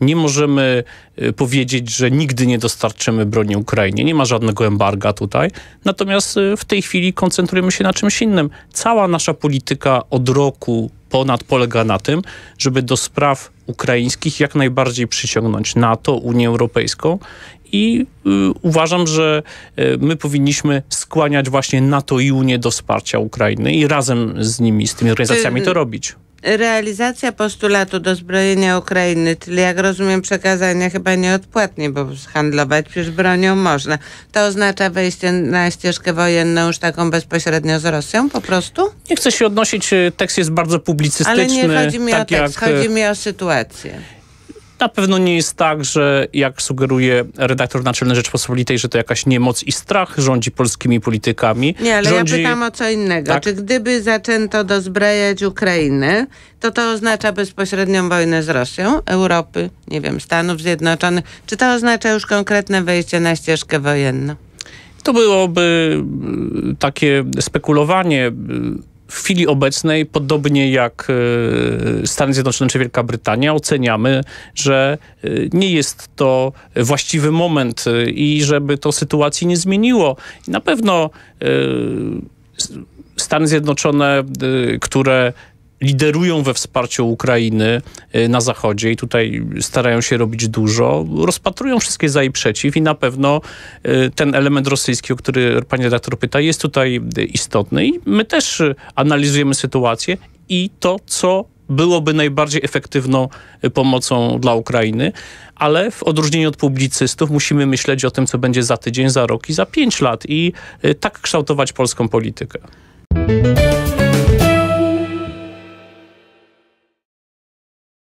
Nie możemy y, powiedzieć, że nigdy nie dostarczymy broni Ukrainie. Nie ma żadnego embarga tutaj. Natomiast y, w tej chwili koncentrujemy się na czymś innym. Cała nasza polityka od roku ponad polega na tym, żeby do spraw ukraińskich jak najbardziej przyciągnąć NATO, Unię Europejską i y, uważam, że y, my powinniśmy skłaniać właśnie NATO i Unię do wsparcia Ukrainy i razem z nimi, z tymi organizacjami to robić realizacja postulatu dozbrojenia Ukrainy, czyli jak rozumiem przekazania chyba nieodpłatnie, bo handlować przecież bronią można, to oznacza wejście na ścieżkę wojenną już taką bezpośrednio z Rosją po prostu? Nie chcę się odnosić, e, tekst jest bardzo publicystyczny. Ale nie chodzi mi tak o tekst, jak... E, chodzi mi o sytuację. Na pewno nie jest tak, że jak sugeruje redaktor naczelny Rzeczpospolitej, że to jakaś niemoc i strach rządzi polskimi politykami. Nie, ale rządzi... ja pytam o co innego. Tak? Czy gdyby zaczęto dozbrajać Ukrainę, to to oznacza bezpośrednią wojnę z Rosją, Europy, nie wiem, Stanów Zjednoczonych. Czy to oznacza już konkretne wejście na ścieżkę wojenną? To byłoby mm, takie spekulowanie mm, w chwili obecnej, podobnie jak e, Stany Zjednoczone czy Wielka Brytania, oceniamy, że e, nie jest to właściwy moment e, i żeby to sytuacji nie zmieniło. Na pewno Stany Zjednoczone, które liderują we wsparciu Ukrainy y, na Zachodzie i tutaj starają się robić dużo, rozpatrują wszystkie za i przeciw i na pewno y, ten element rosyjski, o który pani redaktor pyta, jest tutaj y, istotny i my też analizujemy sytuację i to, co byłoby najbardziej efektywną pomocą dla Ukrainy, ale w odróżnieniu od publicystów musimy myśleć o tym, co będzie za tydzień, za rok i za pięć lat i tak kształtować polską politykę.